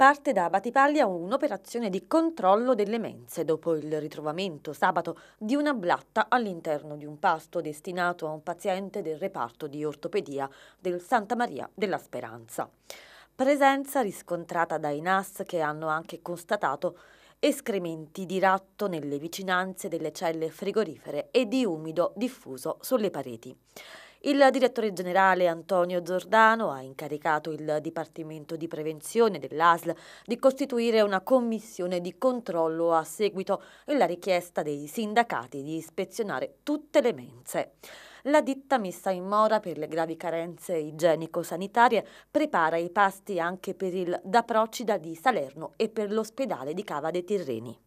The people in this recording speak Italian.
Parte da Batipaglia un'operazione di controllo delle mense dopo il ritrovamento sabato di una blatta all'interno di un pasto destinato a un paziente del reparto di ortopedia del Santa Maria della Speranza. Presenza riscontrata dai NAS che hanno anche constatato escrementi di ratto nelle vicinanze delle celle frigorifere e di umido diffuso sulle pareti. Il direttore generale Antonio Giordano ha incaricato il Dipartimento di Prevenzione dell'ASL di costituire una commissione di controllo a seguito della richiesta dei sindacati di ispezionare tutte le mense. La ditta messa in mora per le gravi carenze igienico-sanitarie prepara i pasti anche per il Da Procida di Salerno e per l'ospedale di Cava dei Tirreni.